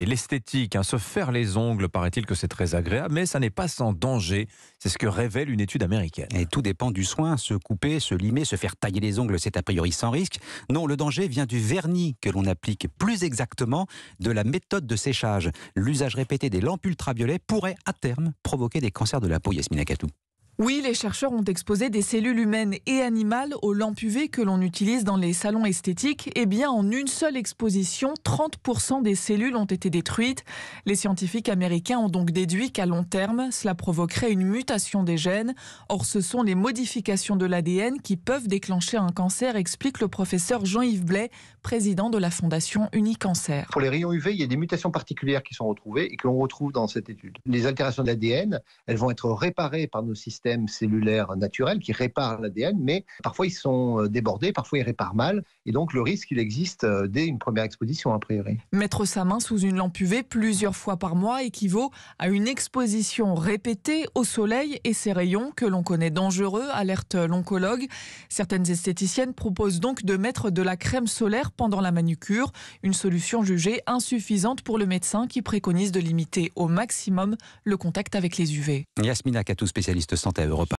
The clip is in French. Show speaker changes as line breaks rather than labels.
et l'esthétique. Hein, se faire les ongles, paraît-il que c'est très agréable, mais ça n'est pas sans danger. C'est ce que révèle une étude américaine. Et tout dépend du soin. Se couper, se limer, se faire tailler les ongles, c'est a priori sans risque. Non, le danger vient du vernis que l'on applique, plus exactement de la méthode de séchage. L'usage répété des lampes ultraviolets pourrait à terme provoquer des cancers de la peau, Yasmina Katou.
Oui, les chercheurs ont exposé des cellules humaines et animales aux lampes UV que l'on utilise dans les salons esthétiques. Eh bien, en une seule exposition, 30% des cellules ont été détruites. Les scientifiques américains ont donc déduit qu'à long terme, cela provoquerait une mutation des gènes. Or, ce sont les modifications de l'ADN qui peuvent déclencher un cancer, explique le professeur Jean-Yves Blais, président de la fondation Unicancer.
Pour les rayons UV, il y a des mutations particulières qui sont retrouvées et que l'on retrouve dans cette étude. Les altérations de l'ADN, elles vont être réparées par nos systèmes cellulaire cellulaires naturels qui répare l'ADN, mais parfois ils sont euh, débordés, parfois ils réparent mal. Et donc le risque, il existe euh, dès une première exposition, a priori.
Mettre sa main sous une lampe UV plusieurs fois par mois équivaut à une exposition répétée au soleil et ses rayons que l'on connaît dangereux, alerte l'oncologue. Certaines esthéticiennes proposent donc de mettre de la crème solaire pendant la manucure, une solution jugée insuffisante pour le médecin qui préconise de limiter au maximum le contact avec les UV.
Yasmina Katou, spécialiste santé à Europe